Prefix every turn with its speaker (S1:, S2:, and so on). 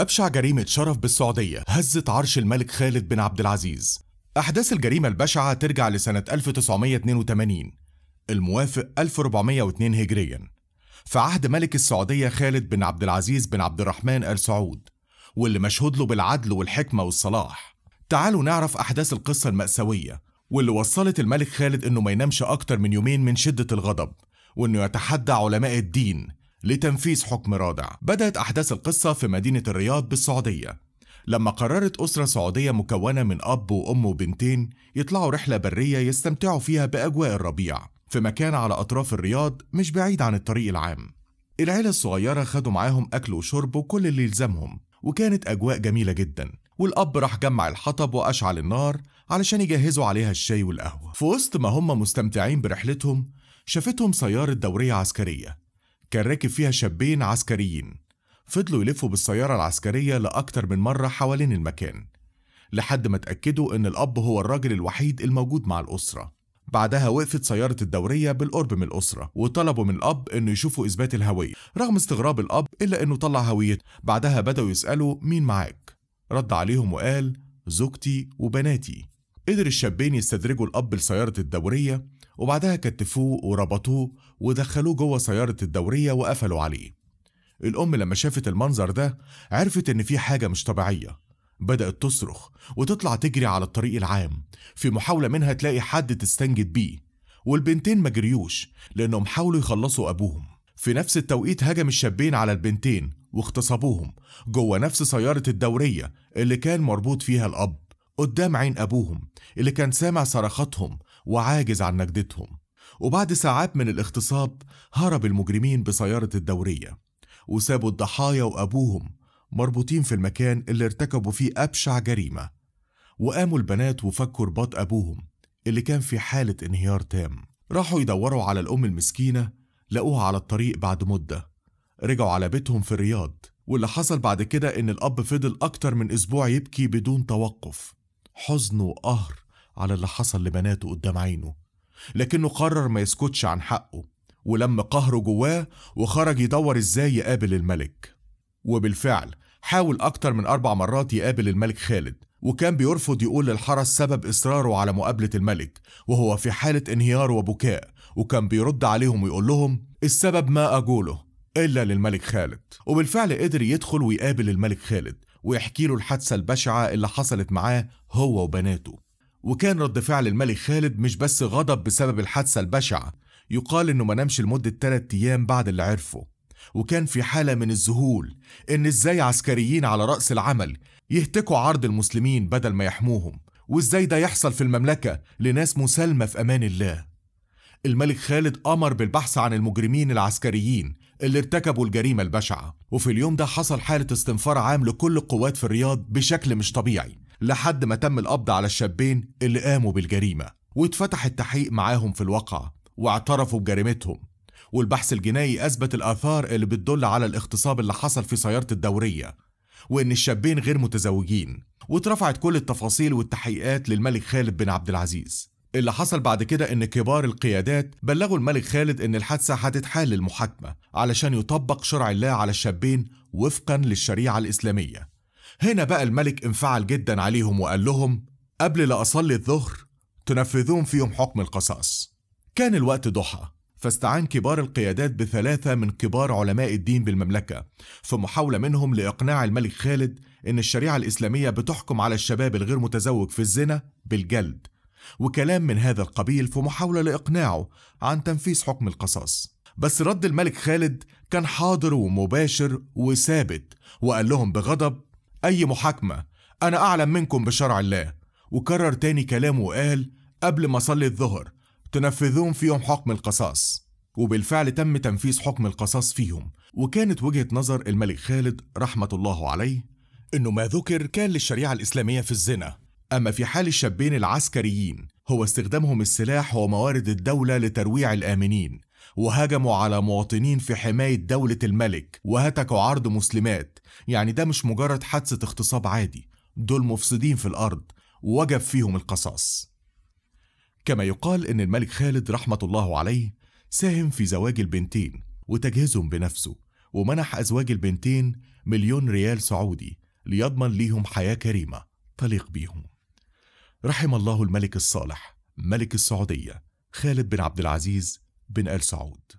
S1: أبشع جريمة شرف بالسعودية هزت عرش الملك خالد بن عبد العزيز أحداث الجريمة البشعة ترجع لسنة 1982 الموافق 1402 هجريا في عهد ملك السعودية خالد بن عبد العزيز بن عبد الرحمن آل سعود واللي مشهود له بالعدل والحكمة والصلاح تعالوا نعرف أحداث القصة المأساوية واللي وصلت الملك خالد إنه ما ينامش أكتر من يومين من شدة الغضب وإنه يتحدى علماء الدين لتنفيذ حكم رادع بدأت أحداث القصة في مدينة الرياض بالسعودية لما قررت أسرة سعودية مكونة من أب وأم وبنتين يطلعوا رحلة برية يستمتعوا فيها بأجواء الربيع في مكان على أطراف الرياض مش بعيد عن الطريق العام العيلة الصغيرة خدوا معاهم أكل وشرب وكل اللي يلزمهم وكانت أجواء جميلة جدا والأب راح جمع الحطب وأشعل النار علشان يجهزوا عليها الشاي والقهوة في وسط ما هم مستمتعين برحلتهم شافتهم سيارة دورية عسكرية كان راكب فيها شابين عسكريين فضلوا يلفوا بالسيارة العسكرية لأكتر من مرة حوالين المكان لحد ما اتأكدوا إن الأب هو الراجل الوحيد الموجود مع الأسرة بعدها وقفت سيارة الدورية بالقرب من الأسرة وطلبوا من الأب إنه يشوفوا إثبات الهوية رغم استغراب الأب إلا إنه طلع هويته بعدها بدأوا يسألوا مين معاك رد عليهم وقال زوجتي وبناتي قدر الشابين يستدرجوا الأب لسيارة الدورية وبعدها كتفوه وربطوه ودخلوه جوه سيارة الدورية وقفلوا عليه الأم لما شافت المنظر ده عرفت إن في حاجة مش طبيعية بدأت تصرخ وتطلع تجري على الطريق العام في محاولة منها تلاقي حد تستنجد بيه والبنتين ما جريوش لأنهم حاولوا يخلصوا أبوهم في نفس التوقيت هجم الشابين على البنتين واغتصبوهم جوه نفس سيارة الدورية اللي كان مربوط فيها الأب قدام عين أبوهم اللي كان سامع صرخاتهم وعاجز عن نجدتهم وبعد ساعات من الاغتصاب هرب المجرمين بسيارة الدورية وسابوا الضحايا وأبوهم مربوطين في المكان اللي ارتكبوا فيه أبشع جريمة وقاموا البنات وفكوا رباط أبوهم اللي كان في حالة انهيار تام راحوا يدوروا على الأم المسكينة لقوها على الطريق بعد مدة رجعوا على بيتهم في الرياض واللي حصل بعد كده إن الأب فضل أكتر من أسبوع يبكي بدون توقف حزن وقهر على اللي حصل لبناته قدام عينه لكنه قرر ما يسكتش عن حقه ولم قهره جواه وخرج يدور ازاي يقابل الملك وبالفعل حاول أكتر من أربع مرات يقابل الملك خالد وكان بيرفض يقول للحرس سبب إصراره على مقابلة الملك وهو في حالة انهيار وبكاء وكان بيرد عليهم ويقول لهم السبب ما أقوله إلا للملك خالد وبالفعل قدر يدخل ويقابل الملك خالد ويحكي له الحادثة البشعة اللي حصلت معاه هو وبناته وكان رد فعل الملك خالد مش بس غضب بسبب الحادثة البشعة يقال إنه ما نامش لمدة 3 أيام بعد اللي عرفه وكان في حالة من الذهول إن إزاي عسكريين على رأس العمل يهتكوا عرض المسلمين بدل ما يحموهم وإزاي ده يحصل في المملكة لناس مسالمة في أمان الله الملك خالد أمر بالبحث عن المجرمين العسكريين اللي ارتكبوا الجريمة البشعة وفي اليوم ده حصل حالة استنفار عام لكل القوات في الرياض بشكل مش طبيعي لحد ما تم القبض على الشابين اللي قاموا بالجريمة واتفتح التحقيق معاهم في الواقع واعترفوا بجريمتهم والبحث الجنائي أثبت الآثار اللي بتدل على الاغتصاب اللي حصل في سيارة الدورية وإن الشابين غير متزوجين واترفعت كل التفاصيل والتحقيقات للملك خالد بن عبد العزيز اللي حصل بعد كده إن كبار القيادات بلغوا الملك خالد إن الحادثة هتتحال للمحاكمة علشان يطبق شرع الله على الشابين وفقا للشريعة الإسلامية هنا بقى الملك انفعل جدا عليهم وقال لهم قبل لا أصلي الظهر تنفذون فيهم حكم القصاص كان الوقت ضحى فاستعان كبار القيادات بثلاثة من كبار علماء الدين بالمملكة في محاولة منهم لإقناع الملك خالد إن الشريعة الإسلامية بتحكم على الشباب الغير متزوج في الزنا بالجلد وكلام من هذا القبيل في محاولة لإقناعه عن تنفيذ حكم القصاص بس رد الملك خالد كان حاضر ومباشر وثابت وقال لهم بغضب أي محاكمة أنا أعلم منكم بشرع الله وكرر تاني كلامه وقال قبل ما صلي الظهر تنفذون فيهم حكم القصاص وبالفعل تم تنفيذ حكم القصاص فيهم وكانت وجهة نظر الملك خالد رحمة الله عليه إنه ما ذكر كان للشريعة الإسلامية في الزنا أما في حال الشابين العسكريين هو استخدامهم السلاح وموارد الدولة لترويع الآمنين وهجموا على مواطنين في حماية دولة الملك وهتكوا عرض مسلمات يعني ده مش مجرد حادثة اغتصاب عادي دول مفسدين في الأرض وجب فيهم القصاص كما يقال إن الملك خالد رحمة الله عليه ساهم في زواج البنتين وتجهيزهم بنفسه ومنح أزواج البنتين مليون ريال سعودي ليضمن ليهم حياة كريمة تليق بيهم رحم الله الملك الصالح ملك السعودية خالد بن عبد العزيز بن آل سعود